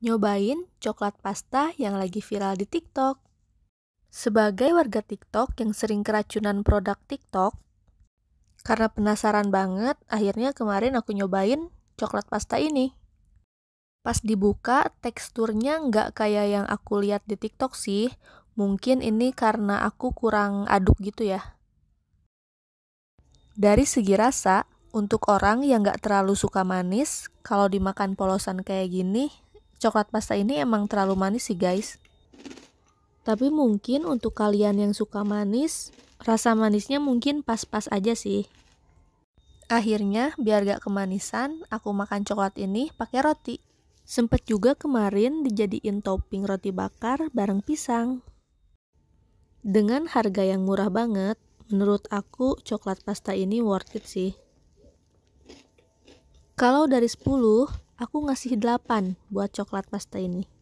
nyobain coklat pasta yang lagi viral di TikTok. Sebagai warga TikTok yang sering keracunan produk TikTok, karena penasaran banget, akhirnya kemarin aku nyobain coklat pasta ini. Pas dibuka, teksturnya nggak kayak yang aku lihat di TikTok sih. Mungkin ini karena aku kurang aduk gitu ya. Dari segi rasa, untuk orang yang nggak terlalu suka manis, kalau dimakan polosan kayak gini, coklat pasta ini emang terlalu manis sih guys. Tapi mungkin untuk kalian yang suka manis, rasa manisnya mungkin pas-pas aja sih. Akhirnya, biar gak kemanisan, aku makan coklat ini pakai roti. Sempet juga kemarin dijadiin topping roti bakar bareng pisang. Dengan harga yang murah banget, menurut aku coklat pasta ini worth it sih. Kalau dari 10, Aku ngasih 8 buat coklat pasta ini.